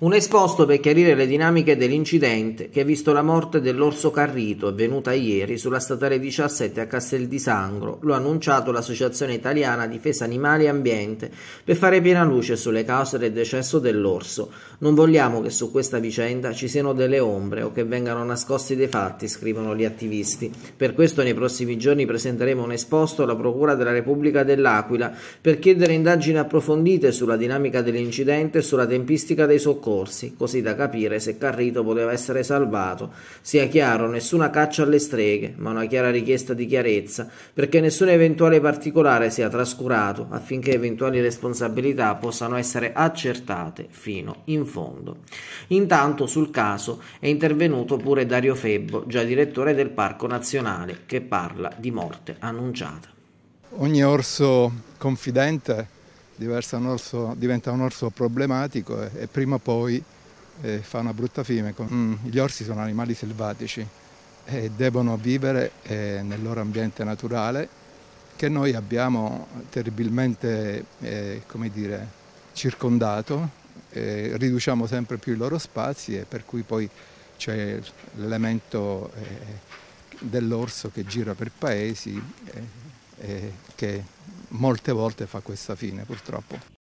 Un esposto per chiarire le dinamiche dell'incidente che ha visto la morte dell'orso carrito avvenuta ieri sulla statale 17 a Castel di Sangro, lo ha annunciato l'Associazione Italiana Difesa Animali e Ambiente per fare piena luce sulle cause del decesso dell'orso. Non vogliamo che su questa vicenda ci siano delle ombre o che vengano nascosti dei fatti, scrivono gli attivisti. Per questo nei prossimi giorni presenteremo un esposto alla Procura della Repubblica dell'Aquila per chiedere indagini approfondite sulla dinamica dell'incidente e sulla tempistica dei soccorsi soccorsi, così da capire se Carrito poteva essere salvato. Sia chiaro, nessuna caccia alle streghe, ma una chiara richiesta di chiarezza, perché nessun eventuale particolare sia trascurato, affinché eventuali responsabilità possano essere accertate fino in fondo. Intanto sul caso è intervenuto pure Dario Febbo, già direttore del Parco Nazionale, che parla di morte annunciata. Ogni orso confidente un orso, diventa un orso problematico e, e prima o poi eh, fa una brutta fine. Mm, gli orsi sono animali selvatici e devono vivere eh, nel loro ambiente naturale che noi abbiamo terribilmente eh, dire, circondato, eh, riduciamo sempre più i loro spazi e per cui poi c'è l'elemento eh, dell'orso che gira per paesi eh, che molte volte fa questa fine purtroppo.